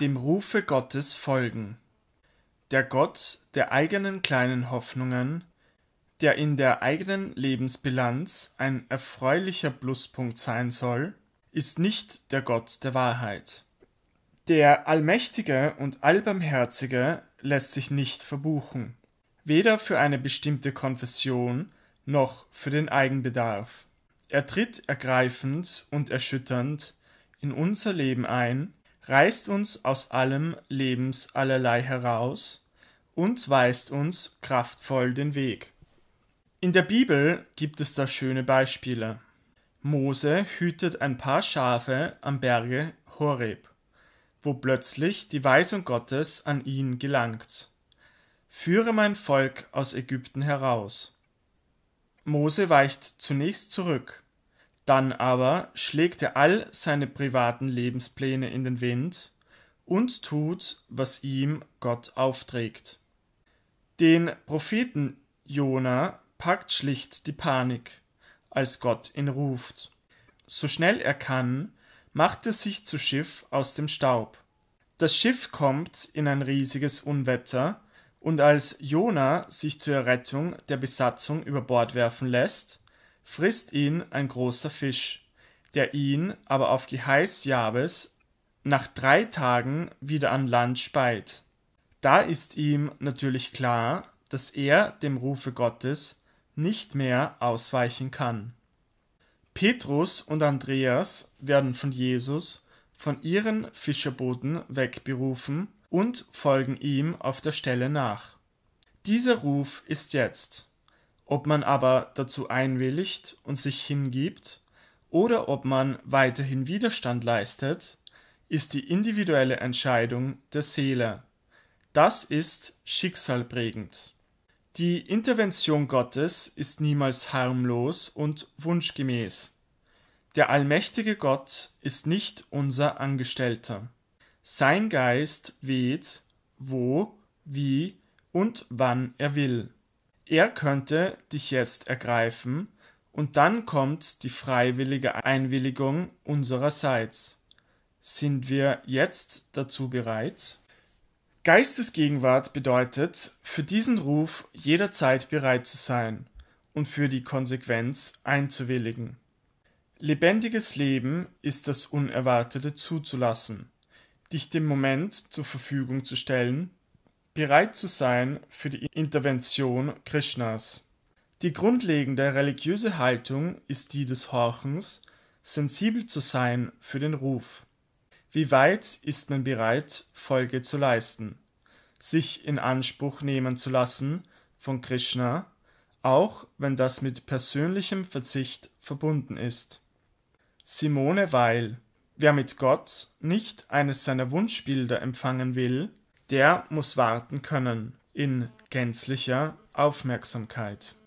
dem Rufe Gottes folgen. Der Gott der eigenen kleinen Hoffnungen, der in der eigenen Lebensbilanz ein erfreulicher Pluspunkt sein soll, ist nicht der Gott der Wahrheit. Der Allmächtige und Allbarmherzige lässt sich nicht verbuchen, weder für eine bestimmte Konfession noch für den Eigenbedarf. Er tritt ergreifend und erschütternd in unser Leben ein reißt uns aus allem Lebens allerlei heraus und weist uns kraftvoll den Weg. In der Bibel gibt es da schöne Beispiele. Mose hütet ein paar Schafe am Berge Horeb, wo plötzlich die Weisung Gottes an ihn gelangt. Führe mein Volk aus Ägypten heraus. Mose weicht zunächst zurück, dann aber schlägt er all seine privaten Lebenspläne in den Wind und tut, was ihm Gott aufträgt. Den Propheten Jona packt schlicht die Panik, als Gott ihn ruft. So schnell er kann, macht er sich zu Schiff aus dem Staub. Das Schiff kommt in ein riesiges Unwetter, und als Jona sich zur Errettung der Besatzung über Bord werfen lässt, frisst ihn ein großer Fisch, der ihn aber auf Geheiß Jabes nach drei Tagen wieder an Land speit. Da ist ihm natürlich klar, dass er dem Rufe Gottes nicht mehr ausweichen kann. Petrus und Andreas werden von Jesus von ihren Fischerbooten wegberufen und folgen ihm auf der Stelle nach. Dieser Ruf ist jetzt ob man aber dazu einwilligt und sich hingibt oder ob man weiterhin Widerstand leistet, ist die individuelle Entscheidung der Seele. Das ist schicksalprägend. Die Intervention Gottes ist niemals harmlos und wunschgemäß. Der allmächtige Gott ist nicht unser Angestellter. Sein Geist weht, wo, wie und wann er will. Er könnte dich jetzt ergreifen, und dann kommt die freiwillige Einwilligung unsererseits. Sind wir jetzt dazu bereit? Geistesgegenwart bedeutet, für diesen Ruf jederzeit bereit zu sein und für die Konsequenz einzuwilligen. Lebendiges Leben ist das Unerwartete zuzulassen, dich dem Moment zur Verfügung zu stellen, bereit zu sein für die Intervention Krishnas. Die grundlegende religiöse Haltung ist die des Horchens, sensibel zu sein für den Ruf. Wie weit ist man bereit, Folge zu leisten, sich in Anspruch nehmen zu lassen von Krishna, auch wenn das mit persönlichem Verzicht verbunden ist. Simone Weil Wer mit Gott nicht eines seiner Wunschbilder empfangen will, der muss warten können in gänzlicher Aufmerksamkeit.